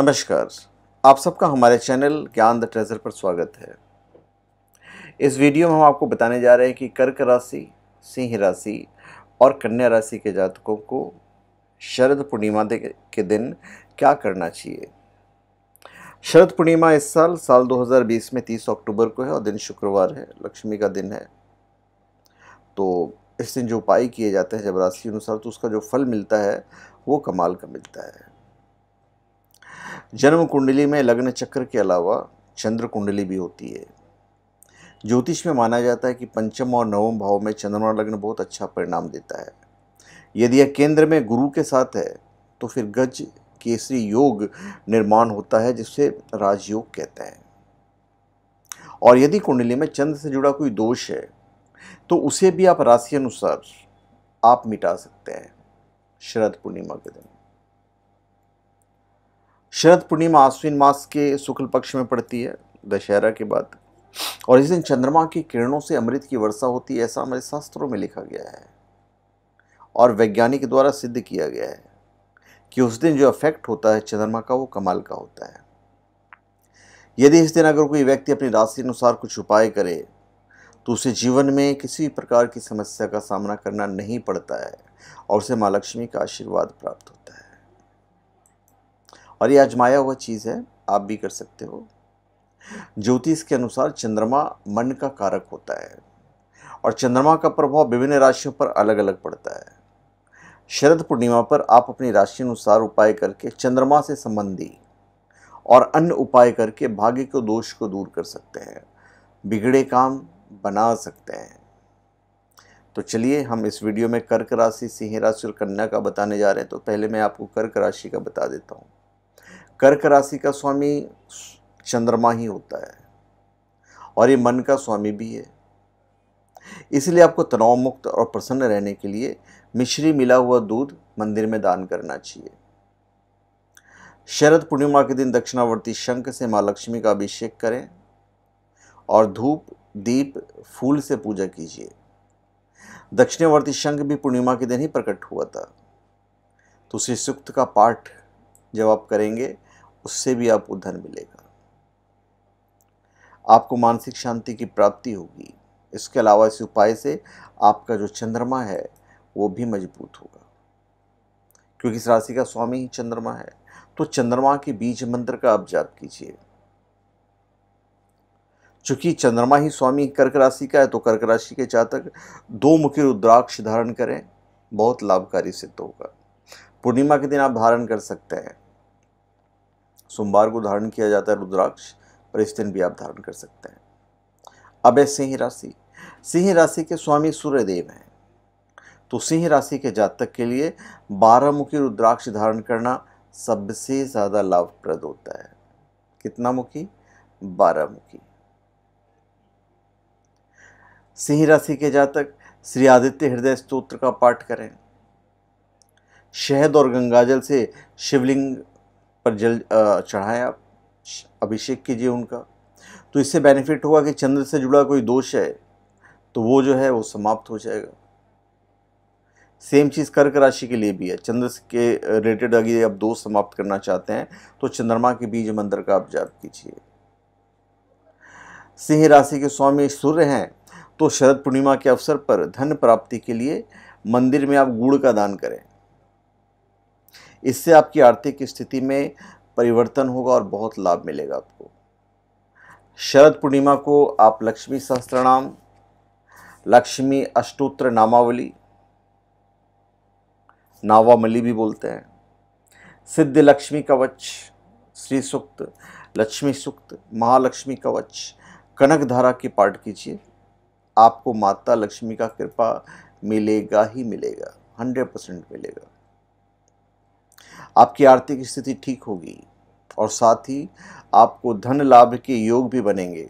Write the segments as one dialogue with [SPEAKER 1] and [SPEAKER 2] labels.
[SPEAKER 1] नमस्कार आप सबका हमारे चैनल ज्ञान द ट्रेजर पर स्वागत है इस वीडियो में हम आपको बताने जा रहे हैं कि कर्क राशि सिंह राशि और कन्या राशि के जातकों को शरद पूर्णिमा के दिन क्या करना चाहिए शरद पूर्णिमा इस साल साल 2020 में 30 अक्टूबर को है और दिन शुक्रवार है लक्ष्मी का दिन है तो इस दिन जो उपाय किए जाते हैं जब राशि अनुसार तो उसका जो फल मिलता है वो कमाल का मिलता है जन्म कुंडली में लग्न चक्र के अलावा चंद्र कुंडली भी होती है ज्योतिष में माना जाता है कि पंचम और नवम भाव में चंद्रमा लग्न बहुत अच्छा परिणाम देता है यदि यह केंद्र में गुरु के साथ है तो फिर गज केसरी योग निर्माण होता है जिसे राजयोग कहते हैं और यदि कुंडली में चंद्र से जुड़ा कोई दोष है तो उसे भी आप राशि अनुसार आप मिटा सकते हैं शरद पूर्णिमा के दिन शरद पूर्णिमा आश्विन मास के शुक्ल पक्ष में पड़ती है दशहरा के बाद और इस दिन चंद्रमा की किरणों से अमृत की वर्षा होती है ऐसा हमारे शास्त्रों में लिखा गया है और वैज्ञानिक द्वारा सिद्ध किया गया है कि उस दिन जो इफेक्ट होता है चंद्रमा का वो कमाल का होता है यदि इस दिन अगर कोई व्यक्ति अपनी राशि अनुसार कुछ उपाय करे तो उसे जीवन में किसी भी प्रकार की समस्या का सामना करना नहीं पड़ता है और उसे माँ लक्ष्मी का आशीर्वाद प्राप्त होता है और ये आजमाया हुआ चीज़ है आप भी कर सकते हो ज्योतिष के अनुसार चंद्रमा मन का कारक होता है और चंद्रमा का प्रभाव विभिन्न राशियों पर अलग अलग पड़ता है शरद पूर्णिमा पर आप अपनी राशि अनुसार उपाय करके चंद्रमा से संबंधी और अन्य उपाय करके भाग्य के दोष को दूर कर सकते हैं बिगड़े काम बना सकते हैं तो चलिए हम इस वीडियो में कर्क राशि सिंह राशि और कन्या का बताने जा रहे हैं तो पहले मैं आपको कर्क राशि का बता देता हूँ कर्क राशि का स्वामी चंद्रमा ही होता है और ये मन का स्वामी भी है इसलिए आपको तनाव मुक्त और प्रसन्न रहने के लिए मिश्री मिला हुआ दूध मंदिर में दान करना चाहिए शरद पूर्णिमा के दिन दक्षिणावर्ती शंख से माँ लक्ष्मी का अभिषेक करें और धूप दीप फूल से पूजा कीजिए दक्षिणावर्ती शंख भी पूर्णिमा के दिन ही प्रकट हुआ था तो श्री सूक्त का पाठ जब आप करेंगे उससे भी आपको धन मिलेगा आपको मानसिक शांति की प्राप्ति होगी इसके अलावा इस उपाय से आपका जो चंद्रमा है वो भी मजबूत होगा क्योंकि इस राशि का स्वामी ही चंद्रमा है तो चंद्रमा के बीज मंत्र का आप जाप कीजिए चूंकि चंद्रमा ही स्वामी कर्क राशि का है तो कर्क राशि के जातक दो मुखी रुद्राक्ष धारण करें बहुत लाभकारी सिद्ध होगा पूर्णिमा के दिन आप धारण कर सकते हैं सोमवार को धारण किया जाता है रुद्राक्ष और इस दिन भी आप धारण कर सकते हैं अब है सिंह राशि सिंह राशि के स्वामी सूर्यदेव हैं तो सिंह राशि के जातक के लिए बारहमुखी रुद्राक्ष धारण करना सबसे ज़्यादा लाभप्रद होता है कितना मुखी बारह मुखी सिंह राशि के जातक श्री आदित्य हृदय स्त्रोत्र का पाठ करें शहद और गंगाजल से शिवलिंग पर जल चढ़ाएं आप अभिषेक कीजिए उनका तो इससे बेनिफिट होगा कि चंद्र से जुड़ा कोई दोष है तो वो जो है वो समाप्त हो जाएगा सेम चीज़ कर्क राशि के लिए भी है चंद्र के रिलेटेड अगर आप दोष समाप्त करना चाहते हैं तो चंद्रमा के बीज मंत्र का आप जाप कीजिए सिंह राशि के स्वामी सूर्य हैं तो शरद पूर्णिमा के अवसर पर धन प्राप्ति के लिए मंदिर में आप गुड़ का दान करें इससे आपकी आर्थिक स्थिति में परिवर्तन होगा और बहुत लाभ मिलेगा आपको शरद पूर्णिमा को आप लक्ष्मी सहस्त्रनाम लक्ष्मी अष्टोत्र नामावली नावामली भी बोलते हैं सिद्ध लक्ष्मी कवच श्री सूक्त लक्ष्मी सूक्त महालक्ष्मी कवच कनक धारा के पाठ कीजिए आपको माता लक्ष्मी का कृपा मिलेगा ही मिलेगा हंड्रेड परसेंट मिलेगा आपकी आर्थिक स्थिति ठीक होगी और साथ ही आपको धन लाभ के योग भी बनेंगे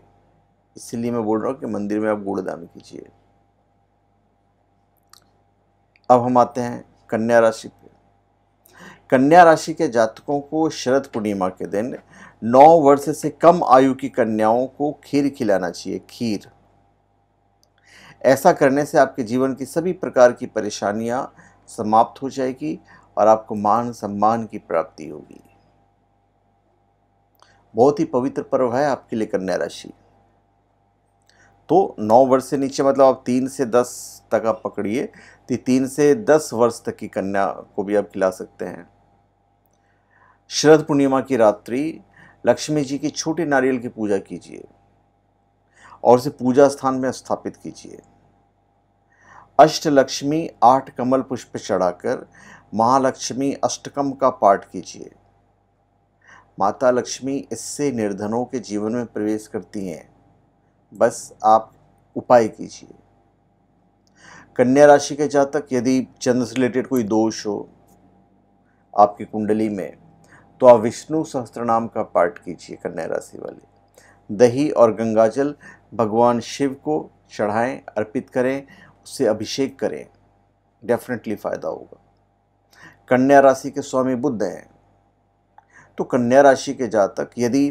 [SPEAKER 1] इसलिए मैं बोल रहा हूँ कि मंदिर में आप गुड़दान कीजिए अब हम आते हैं कन्या राशि पे कन्या राशि के जातकों को शरद पूर्णिमा के दिन नौ वर्ष से कम आयु की कन्याओं को खीर खिलाना चाहिए खीर ऐसा करने से आपके जीवन की सभी प्रकार की परेशानियां समाप्त हो जाएगी और आपको मान सम्मान की प्राप्ति होगी बहुत ही पवित्र पर्व है आपके लिए कन्या राशि तो नौ वर्ष से नीचे मतलब आप तीन से दस तक आप पकड़िए तो तीन से दस वर्ष तक की कन्या को भी आप खिला सकते हैं शरद पूर्णिमा की रात्रि लक्ष्मी जी की छोटे नारियल की पूजा कीजिए और उसे पूजा स्थान में स्थापित कीजिए अष्ट लक्ष्मी आठ कमल पुष्प चढ़ाकर महालक्ष्मी अष्टकम का पाठ कीजिए माता लक्ष्मी इससे निर्धनों के जीवन में प्रवेश करती हैं बस आप उपाय कीजिए कन्या राशि के जातक यदि चंद्र से रिलेटेड कोई दोष हो आपकी कुंडली में तो आप विष्णु सहस्त्र नाम का पाठ कीजिए कन्या राशि वाले दही और गंगाजल भगवान शिव को चढ़ाएं अर्पित करें उससे अभिषेक करें डेफिनेटली फ़ायदा होगा कन्या राशि के स्वामी बुद्ध हैं तो कन्या राशि के जातक यदि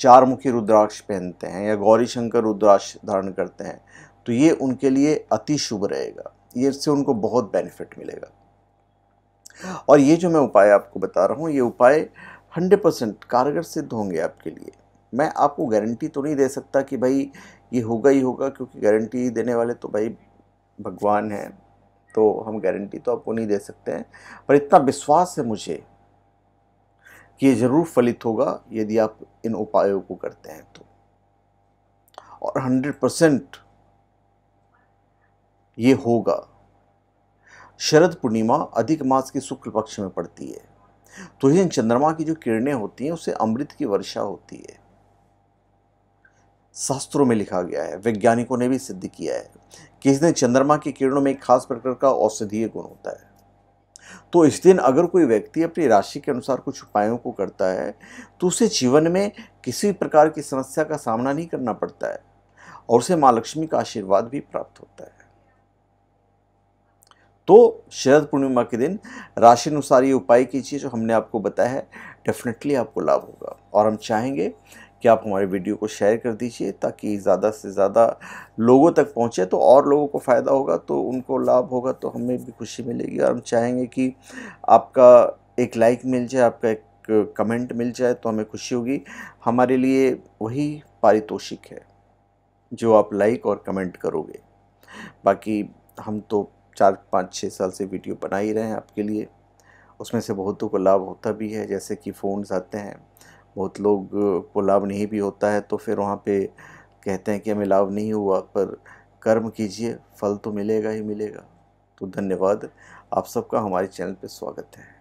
[SPEAKER 1] चार मुखी रुद्राक्ष पहनते हैं या गौरी शंकर रुद्राक्ष धारण करते हैं तो ये उनके लिए अति शुभ रहेगा ये इससे उनको बहुत बेनिफिट मिलेगा और ये जो मैं उपाय आपको बता रहा हूँ ये उपाय हंड्रेड परसेंट कारगर सिद्ध होंगे आपके लिए मैं आपको गारंटी तो नहीं दे सकता कि भाई ये होगा ही होगा क्योंकि गारंटी देने वाले तो भाई भगवान हैं तो हम गारंटी तो आपको नहीं दे सकते हैं पर इतना विश्वास है मुझे कि ये ज़रूर फलित होगा यदि आप इन उपायों को करते हैं तो और हंड्रेड परसेंट ये होगा शरद पूर्णिमा अधिक मास के शुक्ल पक्ष में पड़ती है तो ये चंद्रमा की जो किरणें होती हैं उससे अमृत की वर्षा होती है शास्त्रों में लिखा गया है वैज्ञानिकों ने भी सिद्ध किया है कि इस दिन चंद्रमा की किरणों में एक खास प्रकार का औषधीय गुण होता है तो इस दिन अगर कोई व्यक्ति अपनी राशि के अनुसार कुछ उपायों को करता है तो उसे जीवन में किसी प्रकार की समस्या का सामना नहीं करना पड़ता है और उसे माँ लक्ष्मी का आशीर्वाद भी प्राप्त होता है तो शरद पूर्णिमा के दिन राशि अनुसार ये उपाय कीजिए जो हमने आपको बताया है डेफिनेटली आपको लाभ होगा और हम चाहेंगे कि आप हमारे वीडियो को शेयर कर दीजिए ताकि ज़्यादा से ज़्यादा लोगों तक पहुँचे तो और लोगों को फ़ायदा होगा तो उनको लाभ होगा तो हमें भी खुशी मिलेगी और हम चाहेंगे कि आपका एक लाइक मिल जाए आपका एक कमेंट मिल जाए तो हमें खुशी होगी हमारे लिए वही पारितोषिक है जो आप लाइक और कमेंट करोगे बाकी हम तो चार पाँच छः साल से वीडियो बना ही रहे हैं आपके लिए उसमें से बहुतों को लाभ होता भी है जैसे कि फ़ोन्स आते हैं बहुत लोग को लाभ नहीं भी होता है तो फिर वहाँ पे कहते हैं कि हमें लाभ नहीं हुआ पर कर्म कीजिए फल तो मिलेगा ही मिलेगा तो धन्यवाद आप सबका हमारे चैनल पे स्वागत है